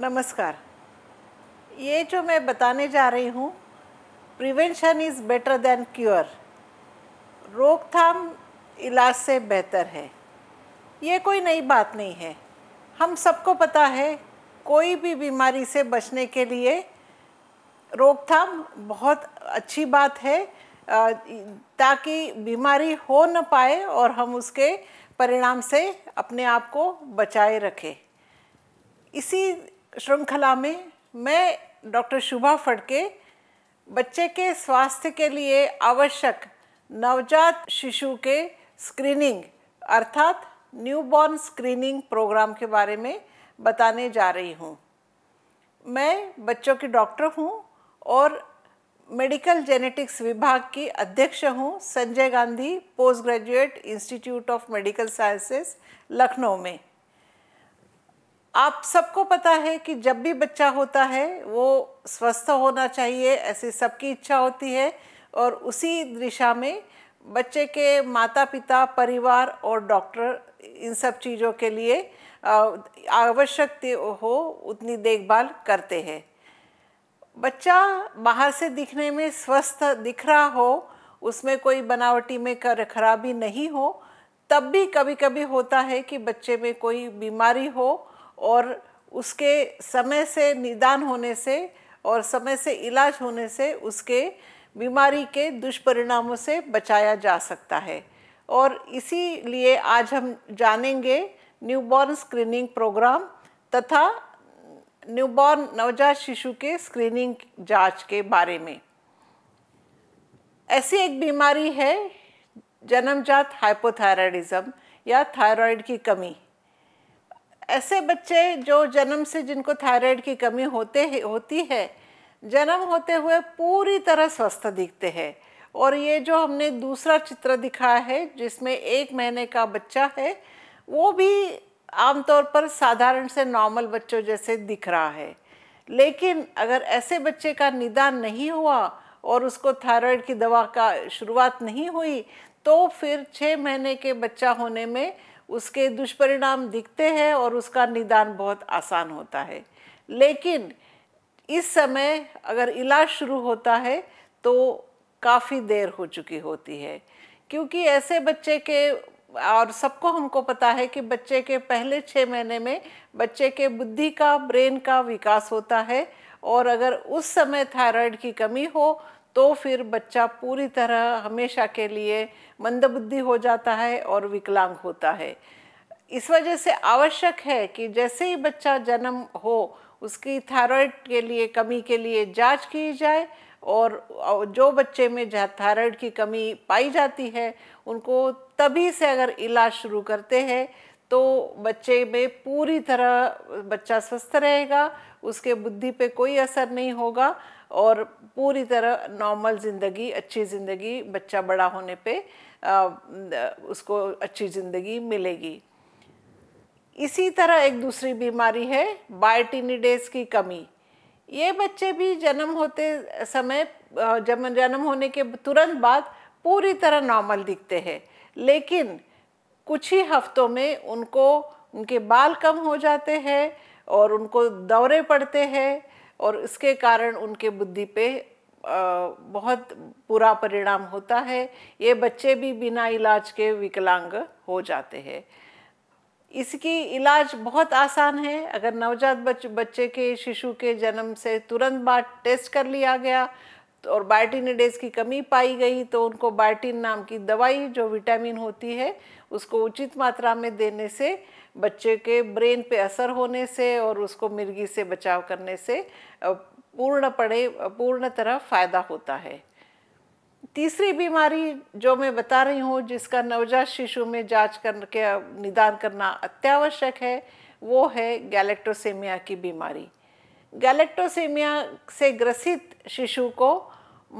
नमस्कार ये जो मैं बताने जा रही हूँ prevention is better than cure रोकथाम इलाज से बेहतर है ये कोई नई बात नहीं है हम सबको पता है कोई भी बीमारी से बचने के लिए रोकथाम बहुत अच्छी बात है ताकि बीमारी हो न पाए और हम उसके परिणाम से अपने आप को बचाए रखें इसी श्रृंखला में मैं डॉक्टर शुभा फड़के बच्चे के स्वास्थ्य के लिए आवश्यक नवजात शिशु के स्क्रीनिंग अर्थात न्यूबॉर्न स्क्रीनिंग प्रोग्राम के बारे में बताने जा रही हूँ मैं बच्चों की डॉक्टर हूँ और मेडिकल जेनेटिक्स विभाग की अध्यक्ष हूँ Sanjay Gandhi post graduate institute of medical sciences Lucknow में आप सबको पता है कि जब भी बच्चा होता है वो स्वस्थ होना चाहिए ऐसी सबकी इच्छा होती है और उसी दिशा में बच्चे के माता पिता परिवार और डॉक्टर इन सब चीज़ों के लिए आवश्यक हो उतनी देखभाल करते हैं बच्चा बाहर से दिखने में स्वस्थ दिख रहा हो उसमें कोई बनावटी में कर खराबी नहीं हो तब भी कभी कभी होता है कि बच्चे में कोई बीमारी हो और उसके समय से निदान होने से और समय से इलाज होने से उसके बीमारी के दुष्परिणामों से बचाया जा सकता है और इसी लिए आज हम जानेंगे न्यूबॉर्न स्क्रीनिंग प्रोग्राम तथा न्यूबॉर्न नवजात शिशु के स्क्रीनिंग जांच के बारे में ऐसी एक बीमारी है जन्मजात हाइपोथायरॉयडिज्म या थायराइड की कमी ऐसे बच्चे जो जन्म से जिनको थायराइड की कमी होते ही होती है जन्म होते हुए पूरी तरह स्वस्थ दिखते हैं और ये जो हमने दूसरा चित्र दिखाया है जिसमें एक महीने का बच्चा है वो भी आमतौर पर साधारण से नॉर्मल बच्चों जैसे दिख रहा है लेकिन अगर ऐसे बच्चे का निदान नहीं हुआ और उसको थायराइड की दवा का शुरुआत नहीं हुई तो फिर छः महीने के बच्चा होने में उसके दुष्परिणाम दिखते हैं और उसका निदान बहुत आसान होता है लेकिन इस समय अगर इलाज शुरू होता है तो काफ़ी देर हो चुकी होती है क्योंकि ऐसे बच्चे के और सबको हमको पता है कि बच्चे के पहले छः महीने में बच्चे के बुद्धि का ब्रेन का विकास होता है और अगर उस समय थायराइड की कमी हो तो फिर बच्चा पूरी तरह हमेशा के लिए मंदबुद्धि हो जाता है और विकलांग होता है इस वजह से आवश्यक है कि जैसे ही बच्चा जन्म हो उसकी थायराइड के लिए कमी के लिए जांच की जाए और जो बच्चे में थायराइड की कमी पाई जाती है उनको तभी से अगर इलाज शुरू करते हैं तो बच्चे में पूरी तरह बच्चा स्वस्थ रहेगा उसके बुद्धि पे कोई असर नहीं होगा और पूरी तरह नॉर्मल ज़िंदगी अच्छी ज़िंदगी बच्चा बड़ा होने पे आ, उसको अच्छी ज़िंदगी मिलेगी इसी तरह एक दूसरी बीमारी है बायोटिनिडेज की कमी ये बच्चे भी जन्म होते समय जब जन्म होने के तुरंत बाद पूरी तरह नॉर्मल दिखते हैं लेकिन कुछ ही हफ्तों में उनको उनके बाल कम हो जाते हैं और उनको दौरे पड़ते हैं और इसके कारण उनके बुद्धि पे बहुत बुरा परिणाम होता है ये बच्चे भी बिना इलाज के विकलांग हो जाते हैं इसकी इलाज बहुत आसान है अगर नवजात बच, बच्चे के शिशु के जन्म से तुरंत बाद टेस्ट कर लिया गया और बायोटिनिडेज की कमी पाई गई तो उनको बायोटिन नाम की दवाई जो विटामिन होती है उसको उचित मात्रा में देने से बच्चे के ब्रेन पे असर होने से और उसको मिर्गी से बचाव करने से पूर्ण पड़े पूर्ण तरह फ़ायदा होता है तीसरी बीमारी जो मैं बता रही हूँ जिसका नवजात शिशु में जांच करके निदान करना अत्यावश्यक है वो है गैलेक्ट्रोसेमिया की बीमारी गैलेक्टोसेमिया से ग्रसित शिशु को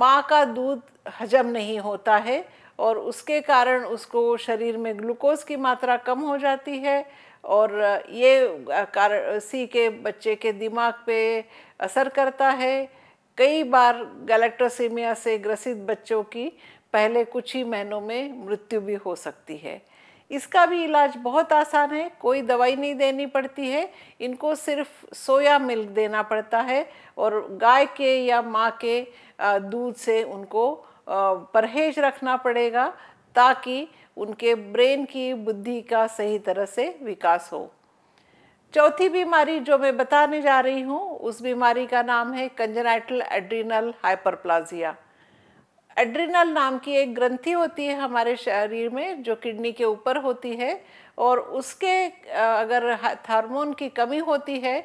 माँ का दूध हजम नहीं होता है और उसके कारण उसको शरीर में ग्लूकोज की मात्रा कम हो जाती है और ये कारण सी के बच्चे के दिमाग पे असर करता है कई बार गैलेक्टोसीमिया से ग्रसित बच्चों की पहले कुछ ही महीनों में मृत्यु भी हो सकती है इसका भी इलाज बहुत आसान है कोई दवाई नहीं देनी पड़ती है इनको सिर्फ सोया मिल्क देना पड़ता है और गाय के या माँ के दूध से उनको परहेज रखना पड़ेगा ताकि उनके ब्रेन की बुद्धि का सही तरह से विकास हो चौथी बीमारी जो मैं बताने जा रही हूँ उस बीमारी का नाम है कंजनाइटल एड्रीनल हाइपरप्लाजिया एड्रिनल नाम की एक ग्रंथि होती है हमारे शरीर में जो किडनी के ऊपर होती है और उसके अगर हार्मोन की कमी होती है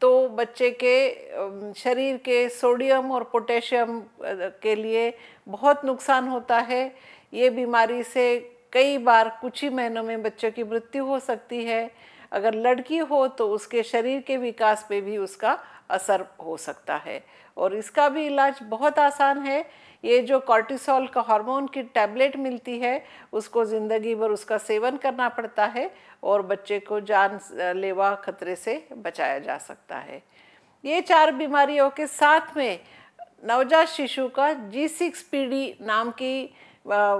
तो बच्चे के शरीर के सोडियम और पोटेशियम के लिए बहुत नुकसान होता है ये बीमारी से कई बार कुछ ही महीनों में बच्चों की मृत्यु हो सकती है अगर लड़की हो तो उसके शरीर के विकास पे भी उसका असर हो सकता है और इसका भी इलाज बहुत आसान है ये जो कॉर्टिसोल का हार्मोन की टैबलेट मिलती है उसको ज़िंदगी भर उसका सेवन करना पड़ता है और बच्चे को जान लेवा खतरे से बचाया जा सकता है ये चार बीमारियों के साथ में नवजात शिशु का जी सिक्स डी नाम की आ,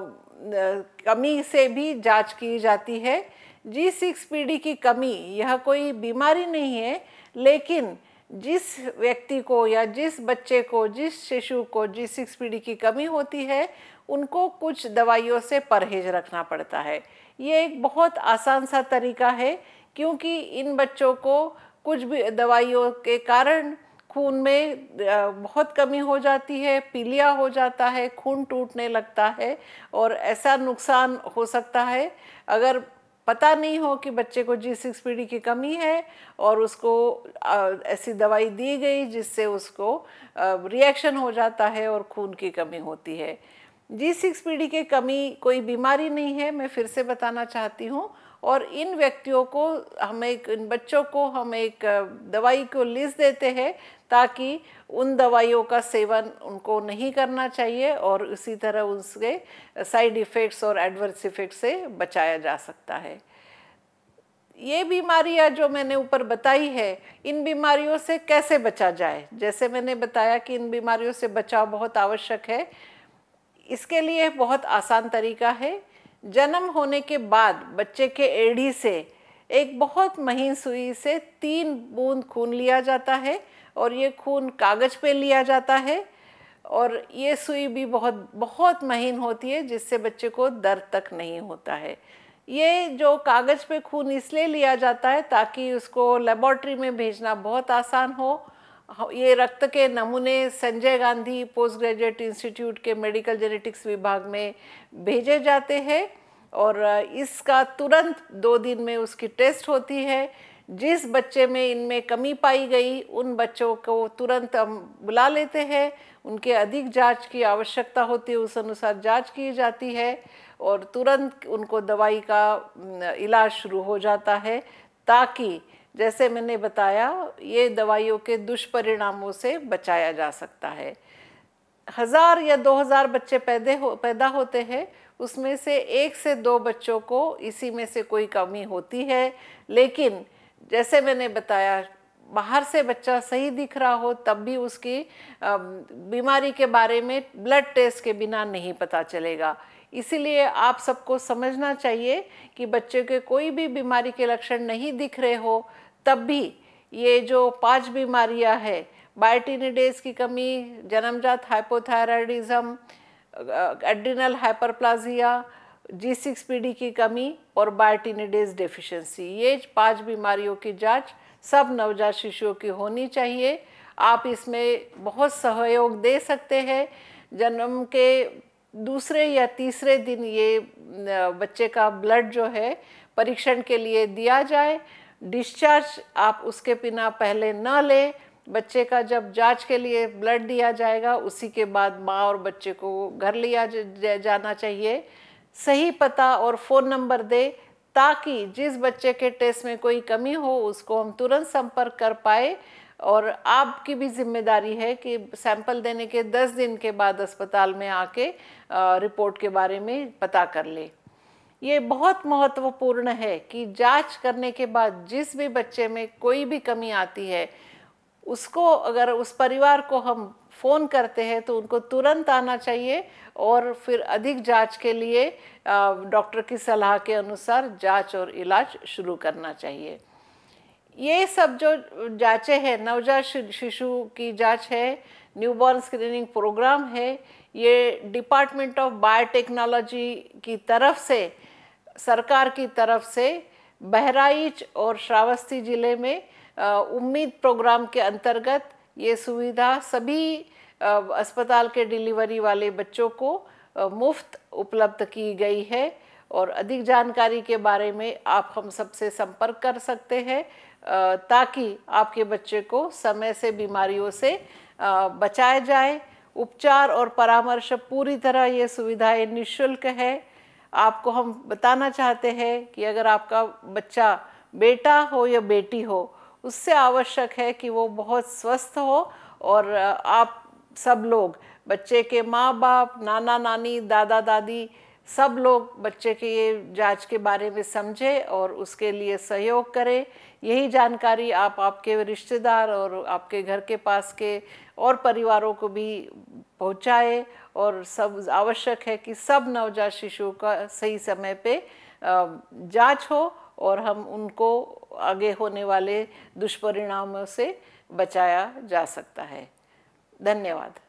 कमी से भी जांच की जाती है जी सिक्स डी की कमी यह कोई बीमारी नहीं है लेकिन जिस व्यक्ति को या जिस बच्चे को जिस शिशु को जिस सिक्स पीढ़ी की कमी होती है उनको कुछ दवाइयों से परहेज रखना पड़ता है ये एक बहुत आसान सा तरीका है क्योंकि इन बच्चों को कुछ भी दवाइयों के कारण खून में बहुत कमी हो जाती है पीलिया हो जाता है खून टूटने लगता है और ऐसा नुकसान हो सकता है अगर पता नहीं हो कि बच्चे को जी सिक्स पी डी की कमी है और उसको ऐसी दवाई दी गई जिससे उसको रिएक्शन हो जाता है और खून की कमी होती है जी सिक्स पी डी की कमी कोई बीमारी नहीं है मैं फिर से बताना चाहती हूँ और इन व्यक्तियों को हम एक इन बच्चों को हम एक दवाई को लिस्ट देते हैं ताकि उन दवाइयों का सेवन उनको नहीं करना चाहिए और इसी तरह उसके साइड इफ़ेक्ट्स और एडवर्स इफ़ेक्ट से बचाया जा सकता है ये बीमारियां जो मैंने ऊपर बताई है इन बीमारियों से कैसे बचा जाए जैसे मैंने बताया कि इन बीमारियों से बचाव बहुत आवश्यक है इसके लिए बहुत आसान तरीका है जन्म होने के बाद बच्चे के एड़ी से एक बहुत महीन सुई से तीन बूंद खून लिया जाता है और ये खून कागज़ पे लिया जाता है और ये सुई भी बहुत बहुत महीन होती है जिससे बच्चे को दर्द तक नहीं होता है ये जो कागज़ पे खून इसलिए लिया जाता है ताकि उसको लेबॉर्ट्री में भेजना बहुत आसान हो हाँ, ये रक्त के नमूने Sanjay Gandhi post graduate institute के मेडिकल जेनेटिक्स विभाग में भेजे जाते हैं और इसका तुरंत दो दिन में उसकी टेस्ट होती है जिस बच्चे में इनमें कमी पाई गई उन बच्चों को तुरंत हम बुला लेते हैं उनके अधिक जांच की आवश्यकता होती है उस अनुसार जांच की जाती है और तुरंत उनको दवाई का इलाज शुरू हो जाता है ताकि जैसे मैंने बताया ये दवाइयों के दुष्परिणामों से बचाया जा सकता है हज़ार या दो हज़ार बच्चे पैदे हो पैदा होते हैं उसमें से एक से दो बच्चों को इसी में से कोई कमी होती है लेकिन जैसे मैंने बताया बाहर से बच्चा सही दिख रहा हो तब भी उसकी बीमारी के बारे में ब्लड टेस्ट के बिना नहीं पता चलेगा इसीलिए आप सबको समझना चाहिए कि बच्चे के कोई भी बीमारी के लक्षण नहीं दिख रहे हो तब भी ये जो पांच बीमारियां है बायोटिनिडेज की कमी जन्मजात hypothyroidism adrenal hyperplasia G six P की कमी और बायोटीनिडेज डिफिशेंसी ये पांच बीमारियों की जांच सब नवजात शिशुओं की होनी चाहिए आप इसमें बहुत सहयोग दे सकते हैं जन्म के दूसरे या तीसरे दिन ये बच्चे का ब्लड जो है परीक्षण के लिए दिया जाए डिस्चार्ज आप उसके बिना पहले न लें बच्चे का जब जांच के लिए ब्लड दिया जाएगा उसी के बाद माँ और बच्चे को घर लिया जाना चाहिए सही पता और फ़ोन नंबर दे ताकि जिस बच्चे के टेस्ट में कोई कमी हो उसको हम तुरंत संपर्क कर पाए और आपकी भी जिम्मेदारी है कि सैंपल देने के 10 दिन के बाद अस्पताल में आके रिपोर्ट के बारे में पता कर ले ये बहुत महत्वपूर्ण है कि जांच करने के बाद जिस भी बच्चे में कोई भी कमी आती है उसको अगर उस परिवार को हम फ़ोन करते हैं तो उनको तुरंत आना चाहिए और फिर अधिक जांच के लिए डॉक्टर की सलाह के अनुसार जांच और इलाज शुरू करना चाहिए ये सब जो जाँचें हैं नवजात शिशु की जांच है न्यूबॉर्न स्क्रीनिंग प्रोग्राम है ये डिपार्टमेंट ऑफ बायोटेक्नोलॉजी की तरफ से सरकार की तरफ से बहराइच और श्रावस्ती ज़िले में उम्मीद प्रोग्राम के अंतर्गत ये सुविधा सभी अस्पताल के डिलीवरी वाले बच्चों को मुफ्त उपलब्ध की गई है और अधिक जानकारी के बारे में आप हम सबसे संपर्क कर सकते हैं ताकि आपके बच्चे को समय से बीमारियों से बचाया जाए उपचार और परामर्श पूरी तरह ये सुविधाएं निशुल्क है आपको हम बताना चाहते हैं कि अगर आपका बच्चा बेटा हो या बेटी हो उससे आवश्यक है कि वो बहुत स्वस्थ हो और आप सब लोग बच्चे के माँ बाप नाना नानी दादा दादी सब लोग बच्चे के ये जांच के बारे में समझे और उसके लिए सहयोग करें यही जानकारी आप आपके रिश्तेदार और आपके घर के पास के और परिवारों को भी पहुँचाए और सब आवश्यक है कि सब नवजात शिशुओं का सही समय पे जांच हो और हम उनको आगे होने वाले दुष्परिणामों से बचाया जा सकता है धन्यवाद